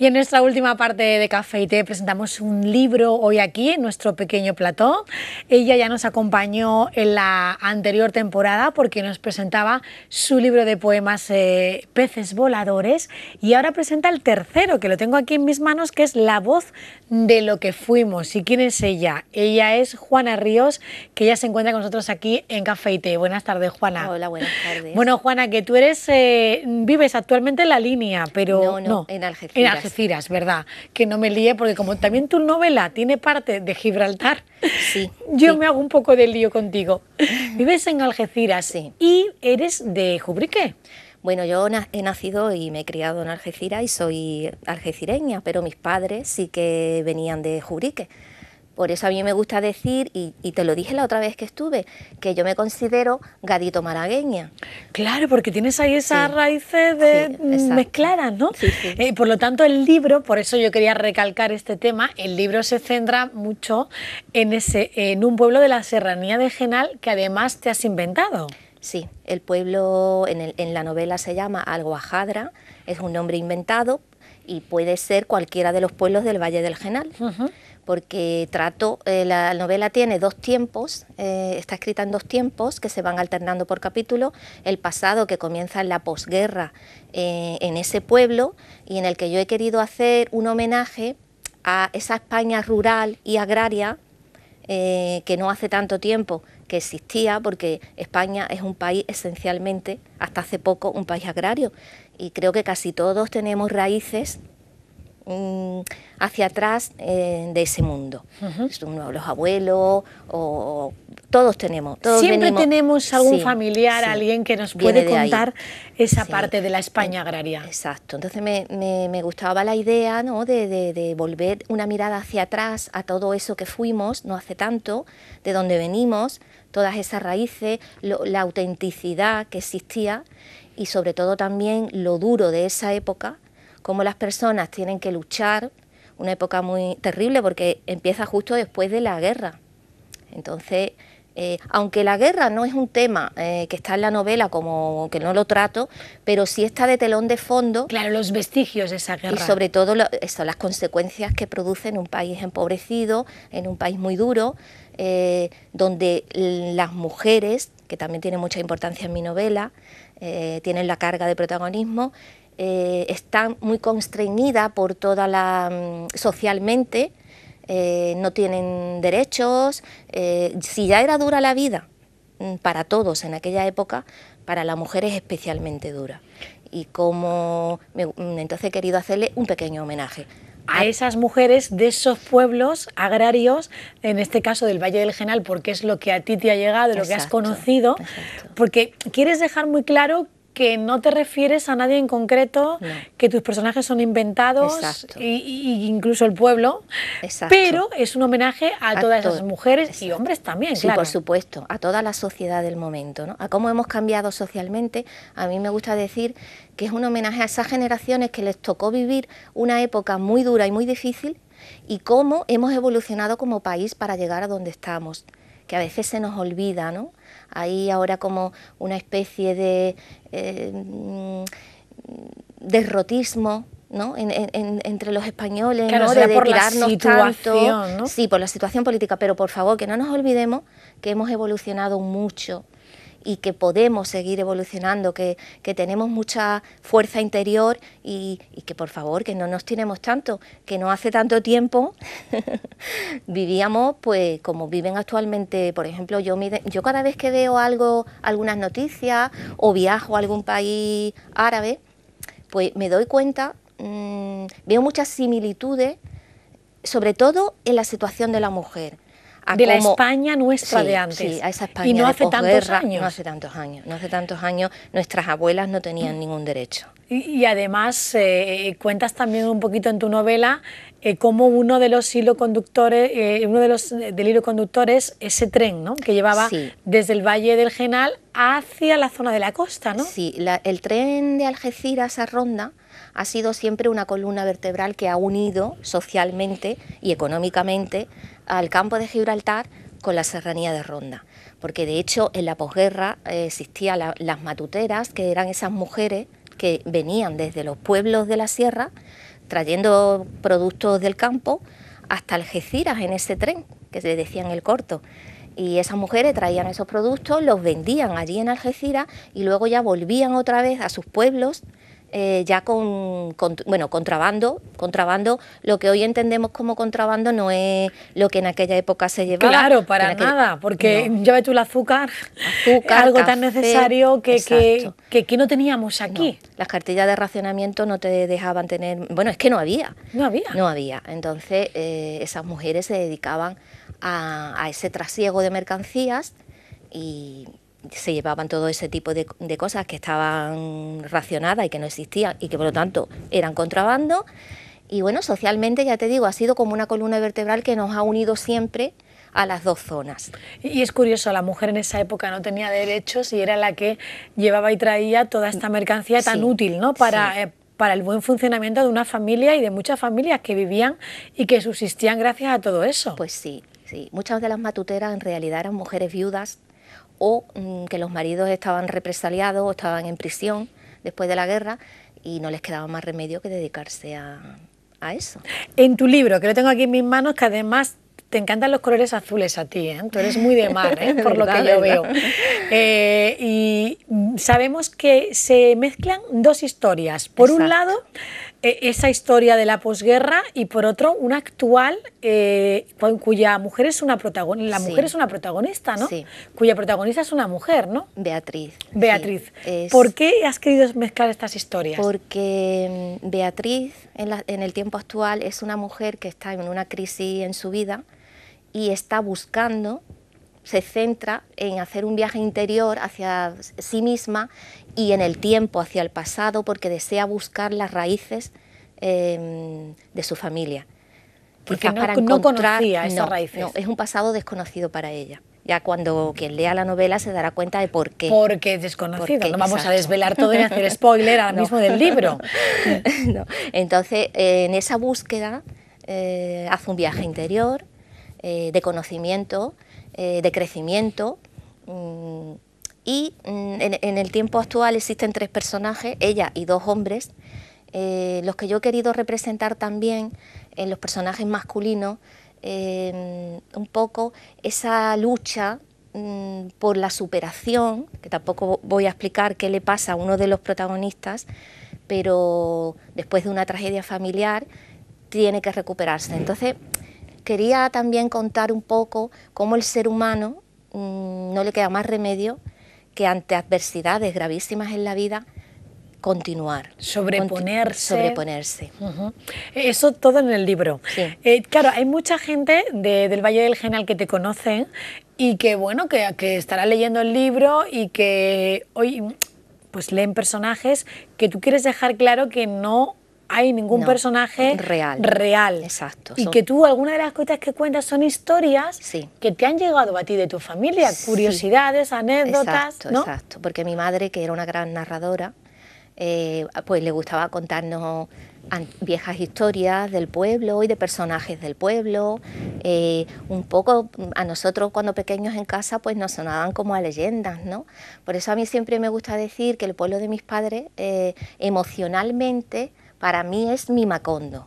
Y en nuestra última parte de Café y Té presentamos un libro hoy aquí, en nuestro pequeño plató. Ella ya nos acompañó en la anterior temporada porque nos presentaba su libro de poemas eh, Peces Voladores y ahora presenta el tercero, que lo tengo aquí en mis manos, que es La voz de lo que fuimos. ¿Y quién es ella? Ella es Juana Ríos, que ya se encuentra con nosotros aquí en Café y Té. Buenas tardes, Juana. Hola, buenas tardes. Bueno, Juana, que tú eres, eh, vives actualmente en la línea, pero... No, no, en En Algeciras Algeciras, ¿verdad? Que no me líe, porque como también tu novela tiene parte de Gibraltar, sí, yo me hago un poco de lío contigo. Vives en Algeciras sí. y eres de Jubrique. Bueno, yo he nacido y me he criado en Algeciras y soy algecireña, pero mis padres sí que venían de Jubrique. Por eso a mí me gusta decir, y, te lo dije la otra vez que estuve, que yo me considero gadito maragueña. Claro, porque tienes ahí esas raíces de mm, mezcladas, ¿no? Sí, eh, por lo tanto, el libro, por eso yo quería recalcar este tema, el libro se centra mucho en, ese, en un pueblo de la serranía de Genal que además te has inventado. Sí, el pueblo en, la novela se llama Alguajadra, es un nombre inventado y puede ser cualquiera de los pueblos del Valle del Genal porque trato, eh, la novela tiene dos tiempos, eh, está escrita en dos tiempos que se van alternando por capítulo, el pasado que comienza en la posguerra eh, en ese pueblo y en el que yo he querido hacer un homenaje a esa España rural y agraria que no hace tanto tiempo que existía, porque España es un país esencialmente, hasta hace poco, un país agrario y creo que casi todos tenemos raíces hacia atrás eh, de ese mundo. Los abuelos o todos tenemos. Todos Siempre tenemos algún familiar, alguien que nos puede contar esa parte de la España agraria. Exacto. Entonces me, gustaba la idea de, volver una mirada hacia atrás a todo eso que fuimos no hace tanto, de donde venimos, todas esas raíces, la autenticidad que existía y sobre todo también lo duro de esa época cómo las personas tienen que luchar, una época muy terrible porque empieza justo después de la guerra. Entonces, eh, aunque la guerra no es un tema eh, que está en la novela, como que no lo trato, pero sí está de telón de fondo. Claro, los vestigios de esa guerra. Y sobre todo son las consecuencias que produce en un país empobrecido, en un país muy duro, eh, donde las mujeres, que también tiene mucha importancia en mi novela, tienen la carga de protagonismo, eh, está muy constreñida por toda la mm, socialmente, eh, no tienen derechos. Eh, si ya era dura la vida mm, para todos en aquella época, para la mujer es especialmente dura. Y como mm, entonces he querido hacerle un pequeño homenaje a esas mujeres de esos pueblos agrarios, en este caso del Valle del Genal, porque es lo que a ti te ha llegado, lo que has conocido, porque quieres dejar muy claro que no te refieres a nadie en concreto, que tus personajes son inventados y, incluso el pueblo, pero es un homenaje a, todas las mujeres y hombres también. Sí, por supuesto, a toda la sociedad del momento, ¿no? a cómo hemos cambiado socialmente. A mí me gusta decir que es un homenaje a esas generaciones que les tocó vivir una época muy dura y muy difícil y cómo hemos evolucionado como país para llegar a donde estamos que a veces se nos olvida, ¿no? Hay ahora como una especie de eh, mm, derrotismo entre los españoles, ¿no? de, tirarnos tanto. Sí, por la situación política, pero por favor que no nos olvidemos que hemos evolucionado mucho y que podemos seguir evolucionando, que, tenemos mucha fuerza interior y, que por favor que no nos tenemos tanto, que no hace tanto tiempo vivíamos pues como viven actualmente, por ejemplo, yo, yo cada vez que veo algo, algunas noticias o viajo a algún país árabe, pues me doy cuenta, mm, veo muchas similitudes, sobre todo en la situación de la mujer de la España nuestra de antes. y no hace tantos años. No hace tantos años. No hace tantos años nuestras abuelas no tenían ningún derecho. Y, además eh, eh, cuentas también un poquito en tu novela eh, como uno de los hilo conductores, uno de los del hilo conductores... ese tren, ¿no? Que llevaba desde el Valle del Genal hacia la zona de la costa, ¿no? Sí, el tren de Algeciras a Ronda ha sido siempre una columna vertebral que ha unido socialmente y económicamente al campo de Gibraltar con la serranía de Ronda, porque de hecho en la posguerra eh, existían las matuteras, que eran esas mujeres que venían desde los pueblos de la sierra trayendo productos del campo hasta Algeciras en ese tren, que se decía en el corto. Y esas mujeres traían esos productos, los vendían allí en Algeciras y luego ya volvían otra vez a sus pueblos eh, ya con, bueno, contrabando, contrabando, lo que hoy entendemos como contrabando no es lo que en aquella época se llevaba. Claro, para nada, porque ya ves tú el azúcar, algo tan necesario que, que, no teníamos aquí. las cartillas de racionamiento no te dejaban tener, bueno, es que no había. No había. No había, entonces eh, esas mujeres se dedicaban a ese trasiego de mercancías y se llevaban todo ese tipo de, cosas que estaban racionadas y que no existían y que por lo tanto eran contrabando. Y bueno, socialmente, ya te digo, ha sido como una columna vertebral que nos ha unido siempre a las dos zonas. Y es curioso, la mujer en esa época no tenía derechos y era la que llevaba y traía toda esta mm, mercancía tan útil ¿no? para, eh, para el buen funcionamiento de una familia y de muchas familias que vivían y que subsistían gracias a todo eso. Pues sí, sí. Muchas de las matuteras en realidad eran mujeres viudas o mm, que los maridos estaban represaliados o estaban en prisión después de la guerra y no les quedaba más remedio que dedicarse a, eso. En tu libro, que lo tengo aquí en mis manos, que además te encantan los colores azules a ti, ¿eh? tú eres muy de mar, ¿eh? por lo que yo veo. Eh, y sabemos que se mezclan dos historias. Por un lado, eh, esa historia de la posguerra y por otro una actual eh, cuya mujer es una protagonista, la mujer es una protagonista, ¿no? Cuya protagonista es una mujer, ¿no? Beatriz. Beatriz. ¿Por qué has querido mezclar estas historias? Porque mm, Beatriz en, en el tiempo actual es una mujer que está en una crisis en su vida y está buscando se centra en hacer un viaje interior hacia sí misma y en el tiempo, hacia el pasado, porque desea buscar las raíces em, de su familia. Porque no, conocía esas raíces. es un pasado desconocido para ella. Ya cuando quien lea la novela se dará cuenta de por qué. Porque es desconocido. no vamos a desvelar todo ...y hacer spoiler ahora mismo del libro. Entonces, en esa búsqueda eh, hace un viaje interior eh, de conocimiento eh, de crecimiento. Mm, y mm, en, el tiempo actual existen tres personajes, ella y dos hombres, eh, los que yo he querido representar también en los personajes masculinos, eh, un poco esa lucha mm, por la superación, que tampoco voy a explicar qué le pasa a uno de los protagonistas, pero después de una tragedia familiar tiene que recuperarse. Entonces, Quería también contar un poco cómo el ser humano mm, no le queda más remedio que ante adversidades gravísimas en la vida, continuar. Sobreponerse. sobreponerse. Eso todo en el libro. Eh, claro, hay mucha gente del Valle del Genal que te conocen y que, bueno, que, estará leyendo el libro y que hoy pues leen personajes que tú quieres dejar claro que no hay ningún personaje real. Exacto. Y que tú, alguna de las cosas que cuentas son historias que te han llegado a ti de tu familia, curiosidades, anécdotas. Exacto, ¿no? exacto. Porque mi madre, que era una gran narradora, eh, pues le gustaba contarnos viejas historias del pueblo y de personajes del pueblo. Eh, un poco mm, a nosotros cuando pequeños en casa pues nos sonaban como a leyendas, ¿no? Por eso a mí siempre me gusta decir que el pueblo de mis padres eh, emocionalmente para mí es mi Macondo,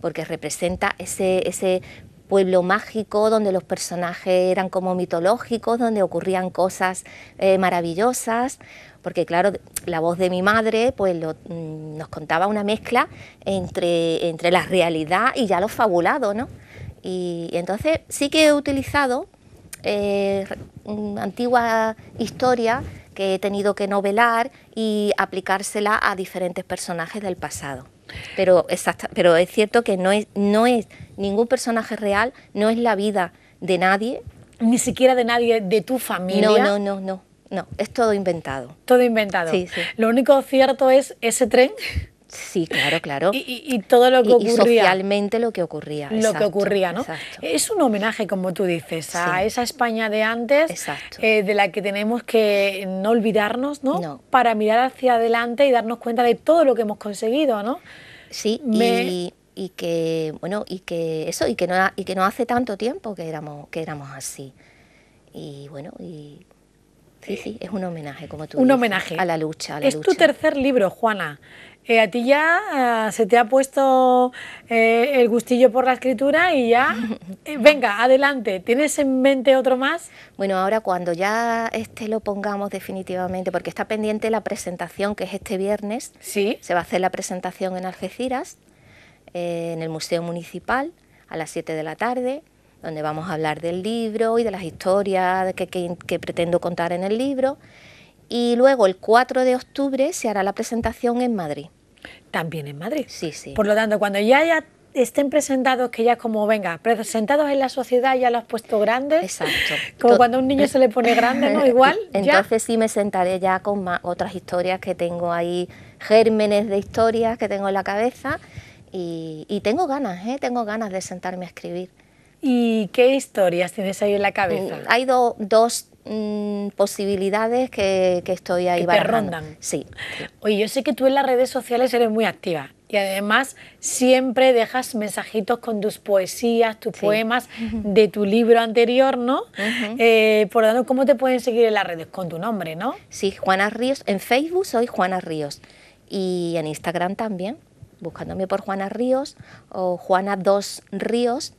porque representa ese, pueblo mágico donde los personajes eran como mitológicos, donde ocurrían cosas eh, maravillosas, porque claro, la voz de mi madre pues mm, nos contaba una mezcla entre, entre la realidad y ya lo fabulado, ¿no? Y, entonces sí que he utilizado eh, mm, antigua historia que he tenido que novelar y aplicársela a diferentes personajes del pasado. Pero, es cierto que no es, ningún personaje real, no es la vida de nadie. Ni siquiera de nadie de tu familia. No, no, no, no. No, es todo inventado. Todo inventado. Lo único cierto es ese tren Sí, claro, claro. Y, todo lo que ocurría. Y socialmente lo que ocurría. Lo que ocurría, ¿no? Exacto. Es un homenaje, como tú dices, a esa España de antes, eh, de la que tenemos que no olvidarnos, ¿no? Para mirar hacia adelante y darnos cuenta de todo lo que hemos conseguido, ¿no? Sí, y, que, bueno, y que eso, y que no, y que no hace tanto tiempo que éramos, que éramos así. Y bueno, y Sí, sí, es un homenaje, como tú dices. Un homenaje. A la lucha, Es tu tercer libro, Juana. Eh, a ti ya eh, se te ha puesto eh, el gustillo por la escritura y ya, venga, adelante, ¿tienes en mente otro más? Bueno, ahora cuando ya este lo pongamos definitivamente, porque está pendiente la presentación que es este viernes, ¿Sí? se va a hacer la presentación en Algeciras, en el Museo Municipal, a las 7 de la tarde donde vamos a hablar del libro y de las historias que pretendo contar en el libro y luego el 4 de octubre se hará la presentación en Madrid también en Madrid. Sí, sí. Por lo tanto, cuando ya estén presentados, que ya es como, venga, presentados en la sociedad ya lo has puesto grandes. Exacto. Como cuando a un niño se le pone grande, ¿no? Igual. Entonces sí me sentaré ya con otras historias que tengo ahí, gérmenes de historias que tengo en la cabeza y, tengo ganas, ¿eh? Tengo ganas de sentarme a escribir. ¿Y qué historias tienes ahí en la mm, cabeza? Hay dos Mm, posibilidades que, estoy ahí que rondan. Sí. Oye, yo sé que tú en las redes sociales eres muy activa y además siempre dejas mensajitos con tus poesías, tus poemas de tu libro anterior, ¿no? Eh, por lo tanto, ¿cómo te pueden seguir en las redes? Con tu nombre, ¿no? Sí, Juana Ríos. En Facebook soy Juana Ríos y en Instagram también, buscándome por Juana Ríos o Juana Dos Ríos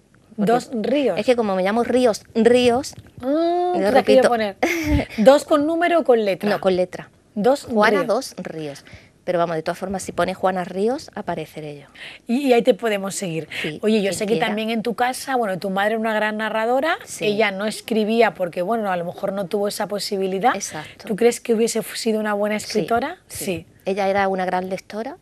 Dos ríos. Es que como me llamo Ríos, Ríos. lo ah, repito. ¿Dos con número o con letra? No, con letra. Dos Juana, ríos. dos Ríos. Pero vamos, de todas formas, si pone Juana Ríos, apareceré yo. Y, ahí te podemos seguir. Oye, yo sé que también en tu casa, bueno, tu madre es una gran narradora, sí. ella no escribía porque, bueno, a lo mejor no tuvo esa posibilidad. Exacto. ¿Tú crees que hubiese sido una buena escritora? sí. Ella era una gran lectora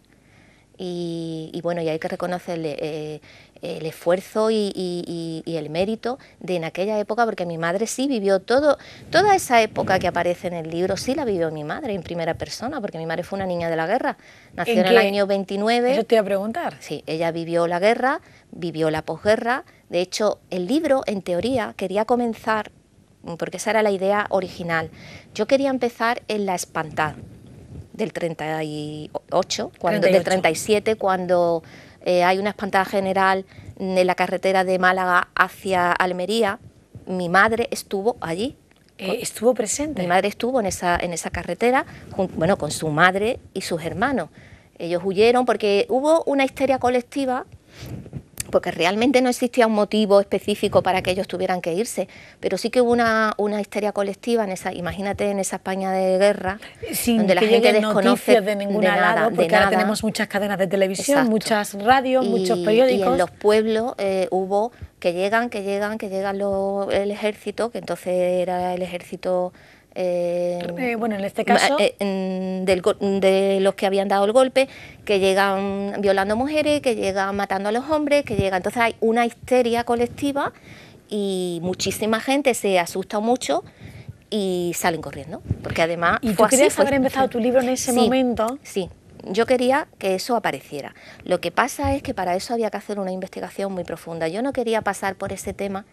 y, bueno, y hay que reconocerle eh, el esfuerzo y, el mérito de en aquella época, porque mi madre sí vivió todo, toda esa época que aparece en el libro, sí la vivió mi madre en primera persona, porque mi madre fue una niña de la guerra, nació en, el año 29. Eso te iba a preguntar. Sí, ella vivió la guerra, vivió la posguerra, de hecho el libro, en teoría, quería comenzar, porque esa era la idea original, yo quería empezar en La Espantada del 38, cuando, del 37, cuando eh, hay una espantada general en la carretera de Málaga hacia Almería. Mi madre estuvo allí. Eh, estuvo presente. Mi madre estuvo en esa, en esa carretera, bueno, con su madre y sus hermanos. Ellos huyeron porque hubo una histeria colectiva porque realmente no existía un motivo específico para que ellos tuvieran que irse, pero sí que hubo una, una histeria colectiva en esa, imagínate en esa España de guerra, donde la gente desconoce de ningún porque ahora tenemos muchas cadenas de televisión, muchas radios, muchos periódicos. Y en los pueblos eh, hubo que llegan, que llegan, que llegan lo el ejército, que entonces era el ejército eh, eh, bueno, en este caso. Eh, de los que habían dado el golpe, que llegan violando mujeres, que llegan matando a los hombres, que llegan. Entonces hay una histeria colectiva y muchísima gente se asusta mucho y salen corriendo, porque además... ¿Y tú querías haber empezado tu libro en ese momento? Sí, yo quería que eso apareciera. Lo que pasa es que para eso había que hacer una investigación muy profunda. Yo no quería pasar por ese tema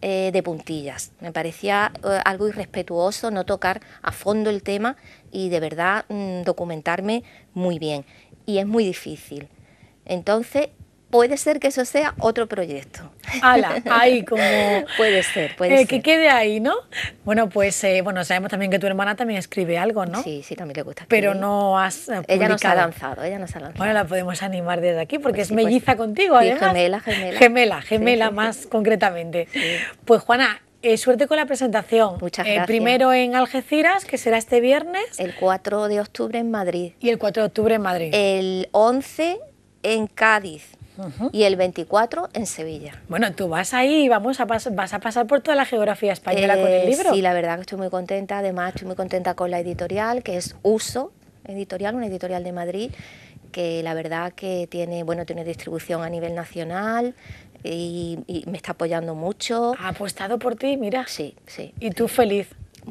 eh, de puntillas. Me parecía eh, algo irrespetuoso no tocar a fondo el tema y de verdad mm, documentarme muy bien. Y es muy difícil. Entonces, puede ser que eso sea otro proyecto. ¡Hala! ahí como... puede ser, puede eh, ser. Que quede ahí, ¿no? Bueno, pues eh, bueno, sabemos también que tu hermana también escribe algo, ¿no? Sí, sí, también le gusta Pero no has eh, publicado. Ella nos ha lanzado, ella nos ha lanzado. Bueno, la podemos animar desde aquí porque pues es melliza pues contigo, sí, gemela, gemela. Gemela, gemela más concretamente. Pues Juana, suerte con la presentación. Muchas gracias. primero en Algeciras, que será este viernes. El 4 de octubre en Madrid. Y el 4 de octubre en Madrid. El 11 en Cádiz y el 24 en Sevilla. Bueno, tú vas ahí y vamos a vas a pasar por toda la geografía española con el eh, libro. Sí, la verdad que estoy muy contenta. Además, estoy muy contenta con la editorial, que es Uso Editorial, una editorial de Madrid, que la verdad que tiene, bueno, tiene distribución a nivel nacional, y, y, me está apoyando mucho. Ha apostado por ti, mira. Sí, sí. Y tú feliz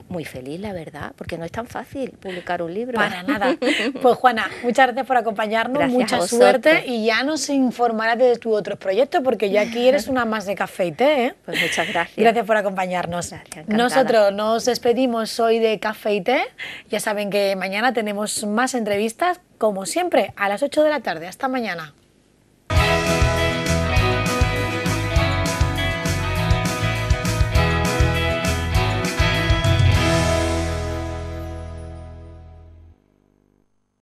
muy feliz, la verdad, porque no es tan fácil publicar un libro. Para nada. Pues Juana, muchas gracias por acompañarnos, mucha suerte y ya nos informarás de tus otros proyectos, porque ya aquí eres una más de café y té. ¿eh? Pues muchas gracias. Gracias por acompañarnos. Nosotros nos despedimos hoy de café y té. Ya saben que mañana tenemos más entrevistas, como siempre, a las 8 de la tarde. Hasta mañana.